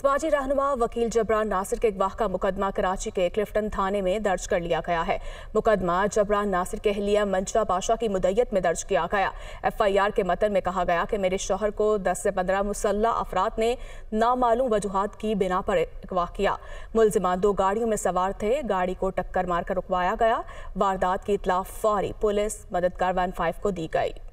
समाजी रहनुमा वकील जबरान नासिर के अगवाह का मुकदमा कराची के क्लिफ्टन थाने में दर्ज कर लिया गया है मुकदमा जबरान नासिर के अहलिया मंशा पाशा की मुदयत में दर्ज किया गया एफ आई आर के मतन में कहा गया कि मेरे शोहर को दस से पंद्रह मुसल्ला अफराद ने नामालूम वजूहत की बिना पर अगवा किया मुलजमान दो गाड़ियों में सवार थे गाड़ी को टक्कर मारकर रुकवाया गया वारदात की इतला फौरी पुलिस मददगार वन फाइव को दी गई